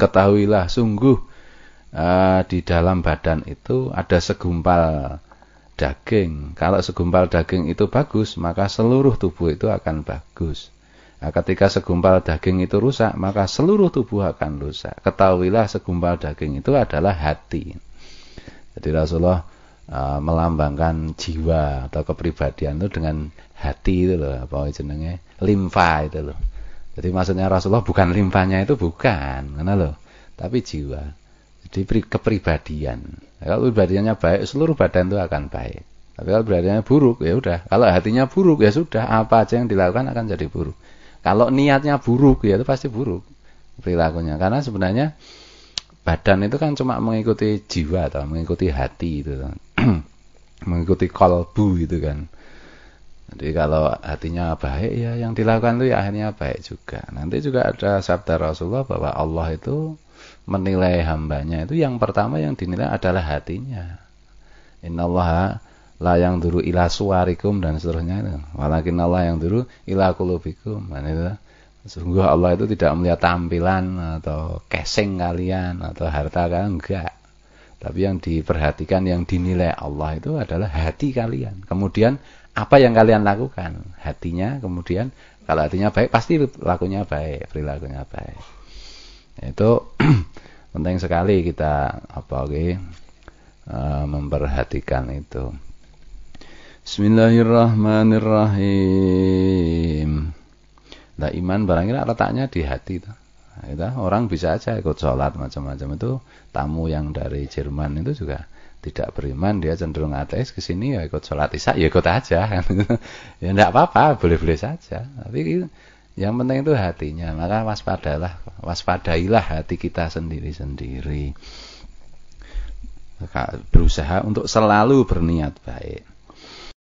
ketahuilah sungguh eh, di dalam badan itu ada segumpal daging. Kalau segumpal daging itu bagus, maka seluruh tubuh itu akan bagus. Nah, ketika segumpal daging itu rusak, maka seluruh tubuh akan rusak. Ketahuilah segumpal daging itu adalah hati. Jadi Rasulullah uh, melambangkan jiwa atau kepribadian itu dengan hati itu loh, apa jenenge? Limfa itu loh. Jadi maksudnya Rasulullah bukan limpahnya itu bukan, kenal loh, tapi jiwa. Jadi kepribadian. kalau kepribadiannya baik, seluruh badan itu akan baik. Tapi kalau kepribadiannya buruk, ya udah. Kalau hatinya buruk, ya sudah. Apa aja yang dilakukan akan jadi buruk. Kalau niatnya buruk, ya itu pasti buruk perilakunya. Karena sebenarnya badan itu kan cuma mengikuti jiwa atau mengikuti hati itu, mengikuti kolbu itu kan. Jadi kalau hatinya baik ya yang dilakukan itu ya akhirnya baik juga. Nanti juga ada sabda Rasulullah bahwa Allah itu menilai hambanya itu yang pertama yang dinilai adalah hatinya. Allah la yang dulu ilah suarikum dan seterusnya itu. Walakin Allah yang dulu ila kulubikum. Dan sungguh Allah itu tidak melihat tampilan atau casing kalian atau harta kalian enggak. Tapi yang diperhatikan, yang dinilai Allah itu adalah hati kalian. Kemudian apa yang kalian lakukan hatinya kemudian kalau hatinya baik pasti lakunya baik perilakunya baik itu penting sekali kita apa oke okay, e, memperhatikan itu Bismillahirrahmanirrahim nah iman barangnya letaknya di hati tuh gitu. orang bisa aja ikut sholat macam-macam itu tamu yang dari Jerman itu juga tidak beriman dia cenderung ateis ke sini ya ikut sholat isya ya ikut aja kan ya tidak apa-apa boleh-boleh saja tapi yang penting itu hatinya maka waspadalah waspadailah hati kita sendiri-sendiri berusaha untuk selalu berniat baik